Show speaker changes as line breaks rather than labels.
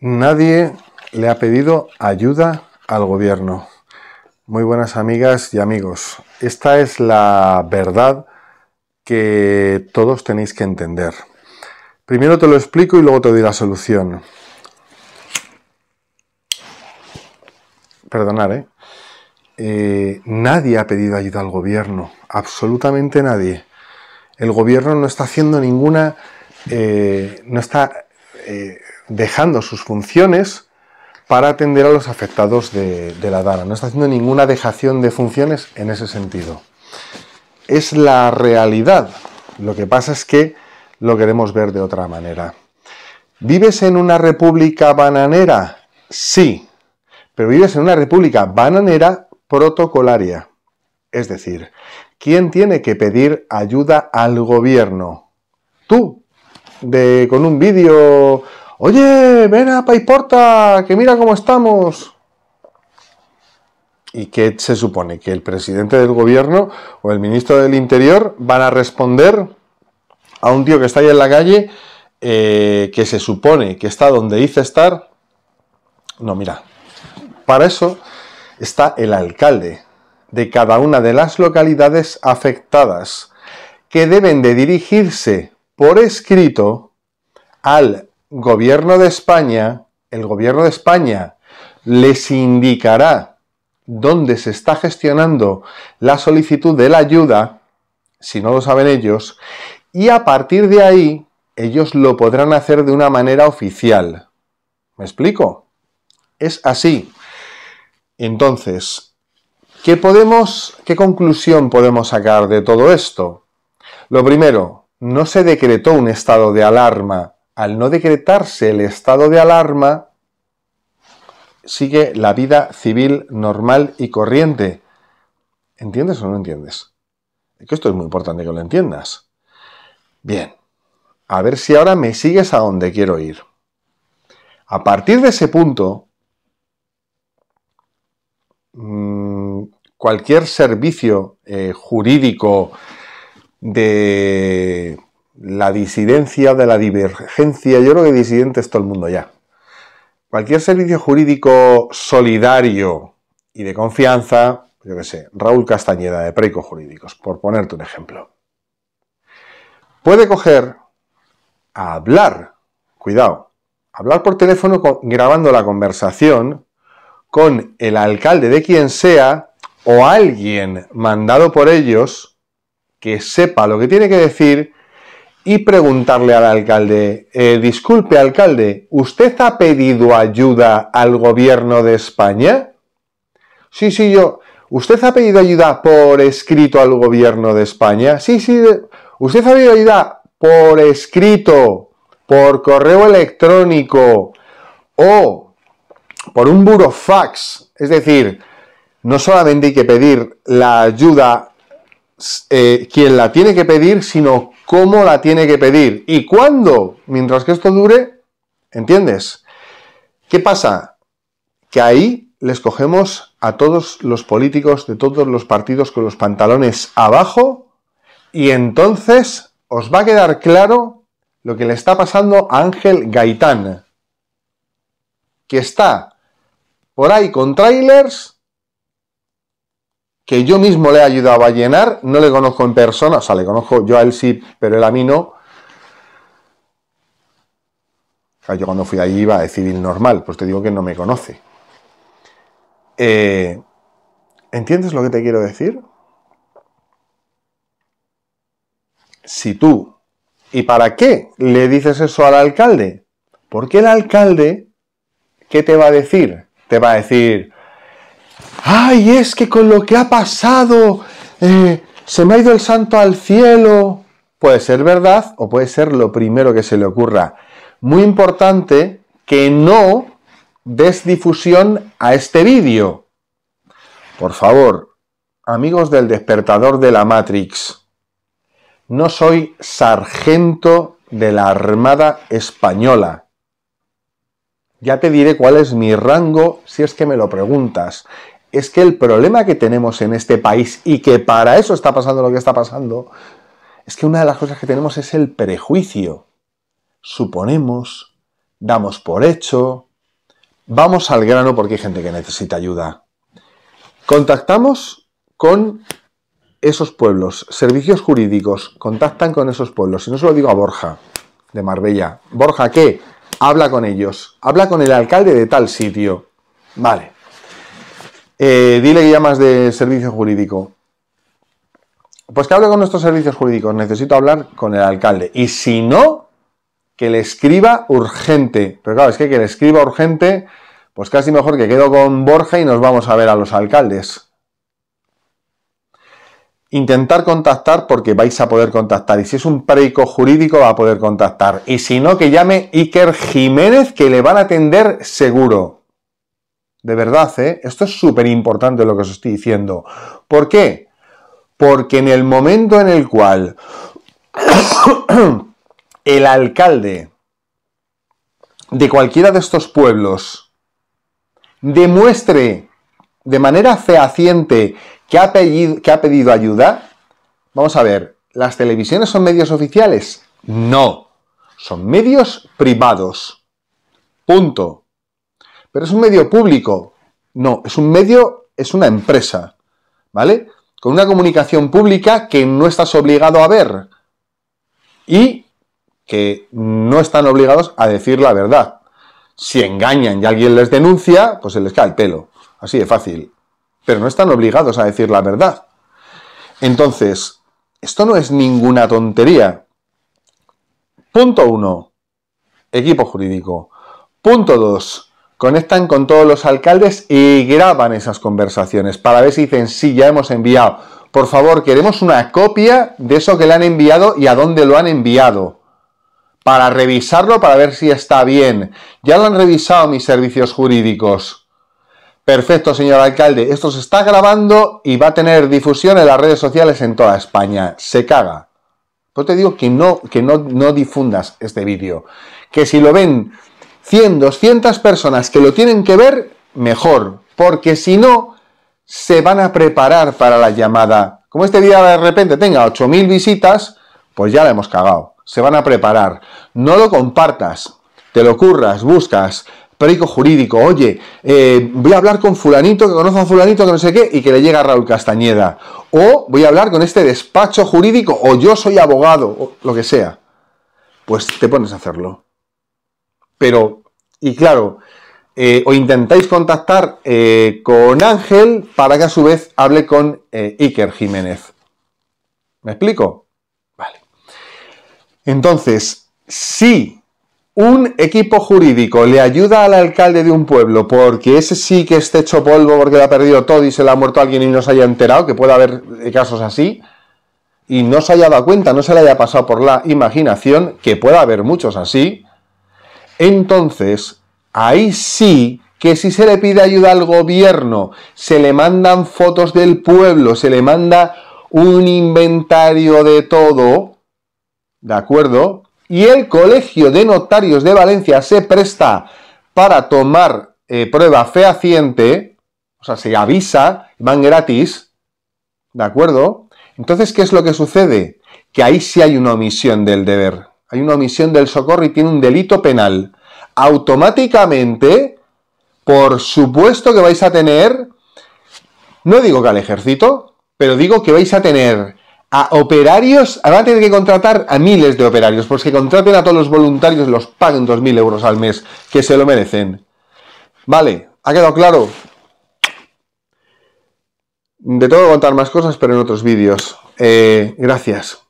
Nadie le ha pedido ayuda al gobierno. Muy buenas amigas y amigos. Esta es la verdad que todos tenéis que entender. Primero te lo explico y luego te doy la solución. Perdonad, ¿eh? eh nadie ha pedido ayuda al gobierno, absolutamente nadie. El gobierno no está haciendo ninguna, eh, no está eh, dejando sus funciones para atender a los afectados de, la dana. No está haciendo ninguna dejación de funciones en ese sentido. Es la realidad. Lo que pasa es que lo queremos ver de otra manera. ¿Vives en una república bananera? Sí, pero vives en una república bananera protocolaria. Es decir, ¿quién tiene que pedir ayuda al gobierno? Tú, de, con un vídeo Oye, ven a Paiporta, que mira cómo estamos. ¿Y qué se supone? ¿Que el presidente del gobierno o el ministro del Interior van a responder a un tío que está ahí en la calle, eh, que se supone que está donde dice estar? No, mira, para eso está el alcalde de cada una de las localidades afectadas, que deben de dirigirse por escrito al gobierno de España, el gobierno de España les indicará dónde se está gestionando la solicitud de la ayuda, si no lo saben ellos, y a partir de ahí ellos lo podrán hacer de una manera oficial. ¿Me explico? Es así. Entonces, ¿qué podemos, qué conclusión podemos sacar de todo esto? Lo primero, no se decretó un estado de alarma al no decretarse el estado de alarma, sigue la vida civil normal y corriente. ¿Entiendes o no entiendes? Que esto es muy importante que lo entiendas. Bien, a ver si ahora me sigues a donde quiero ir. A partir de ese punto, mm, cualquier servicio eh, jurídico de la disidencia de la divergencia. Yo creo que disidente es todo el mundo ya. Cualquier servicio jurídico solidario y de confianza, yo qué sé, Raúl Castañeda de Preco Jurídicos, por ponerte un ejemplo, puede coger a hablar, cuidado, hablar por teléfono grabando la conversación con el alcalde de quien sea o alguien mandado por ellos que sepa lo que tiene que decir y preguntarle al alcalde, eh, disculpe alcalde, ¿usted ha pedido ayuda al gobierno de España? Sí, sí, yo. ¿Usted ha pedido ayuda por escrito al gobierno de España? Sí, sí. ¿Usted ha pedido ayuda por escrito, por correo electrónico o por un burofax? Es decir, no solamente hay que pedir la ayuda eh, quien la tiene que pedir, sino cómo la tiene que pedir y cuándo, mientras que esto dure, ¿entiendes? ¿Qué pasa? Que ahí les cogemos a todos los políticos de todos los partidos con los pantalones abajo y entonces os va a quedar claro lo que le está pasando a Ángel Gaitán, que está por ahí con trailers que yo mismo le he ayudado a llenar, no le conozco en persona, o sea, le conozco yo a él sí, pero él a mí no. Yo cuando fui allí iba de civil normal, pues te digo que no me conoce. Eh, ¿Entiendes lo que te quiero decir? Si tú, ¿y para qué le dices eso al alcalde? Porque el alcalde, ¿qué te va a decir? Te va a decir, ay, es que con lo que ha pasado eh, se me ha ido el santo al cielo. Puede ser verdad o puede ser lo primero que se le ocurra. Muy importante que no des difusión a este vídeo. Por favor, amigos del despertador de la Matrix, no soy sargento de la Armada Española. Ya te diré cuál es mi rango si es que me lo preguntas es que el problema que tenemos en este país y que para eso está pasando lo que está pasando, es que una de las cosas que tenemos es el prejuicio. Suponemos, damos por hecho, vamos al grano porque hay gente que necesita ayuda. Contactamos con esos pueblos, servicios jurídicos contactan con esos pueblos, y no se lo digo a Borja de Marbella. Borja, ¿qué? Habla con ellos, habla con el alcalde de tal sitio. Vale. Eh, dile que llamas de servicio jurídico. Pues que hable con nuestros servicios jurídicos. Necesito hablar con el alcalde. Y si no, que le escriba urgente. Pero claro, es que que le escriba urgente, pues casi mejor que quedo con Borja y nos vamos a ver a los alcaldes. Intentar contactar porque vais a poder contactar. Y si es un perico jurídico, va a poder contactar. Y si no, que llame Iker Jiménez, que le van a atender seguro. De verdad, ¿eh? Esto es súper importante lo que os estoy diciendo. ¿Por qué? Porque en el momento en el cual el alcalde de cualquiera de estos pueblos demuestre de manera fehaciente que ha, que ha pedido ayuda, vamos a ver, ¿las televisiones son medios oficiales? No, son medios privados. Punto. Pero es un medio público. No, es un medio, es una empresa, ¿vale? Con una comunicación pública que no estás obligado a ver y que no están obligados a decir la verdad. Si engañan y alguien les denuncia, pues se les cae el pelo. Así de fácil. Pero no están obligados a decir la verdad. Entonces, esto no es ninguna tontería. Punto uno. Equipo jurídico. Punto dos conectan con todos los alcaldes y graban esas conversaciones para ver si dicen, sí, ya hemos enviado. Por favor, queremos una copia de eso que le han enviado y a dónde lo han enviado. Para revisarlo, para ver si está bien. Ya lo han revisado mis servicios jurídicos. Perfecto, señor alcalde. Esto se está grabando y va a tener difusión en las redes sociales en toda España. Se caga. Yo pues te digo que no, que no, no difundas este vídeo. Que si lo ven 100, 200 personas que lo tienen que ver, mejor, porque si no, se van a preparar para la llamada. Como este día de repente tenga 8.000 visitas, pues ya la hemos cagado. Se van a preparar. No lo compartas, te lo curras, buscas, perico jurídico, oye, eh, voy a hablar con fulanito, que conozco a fulanito, que no sé qué, y que le llega Raúl Castañeda. O voy a hablar con este despacho jurídico, o yo soy abogado, o lo que sea. Pues te pones a hacerlo. Pero, y claro, eh, o intentáis contactar eh, con Ángel para que a su vez hable con eh, Iker Jiménez. ¿Me explico? Vale. Entonces, si un equipo jurídico le ayuda al alcalde de un pueblo porque ese sí que esté hecho polvo porque le ha perdido todo y se le ha muerto alguien y no se haya enterado, que pueda haber casos así, y no se haya dado cuenta, no se le haya pasado por la imaginación, que pueda haber muchos así, entonces, ahí sí que si se le pide ayuda al gobierno, se le mandan fotos del pueblo, se le manda un inventario de todo, ¿de acuerdo? Y el Colegio de Notarios de Valencia se presta para tomar eh, prueba fehaciente, o sea, se avisa, van gratis, ¿de acuerdo? Entonces, ¿qué es lo que sucede? Que ahí sí hay una omisión del deber hay una omisión del socorro y tiene un delito penal. Automáticamente, por supuesto que vais a tener, no digo que al ejército, pero digo que vais a tener a operarios, van a tener que contratar a miles de operarios, porque que contraten a todos los voluntarios, los paguen 2.000 euros al mes, que se lo merecen. Vale, ¿ha quedado claro? De todo contar más cosas, pero en otros vídeos. Eh, gracias.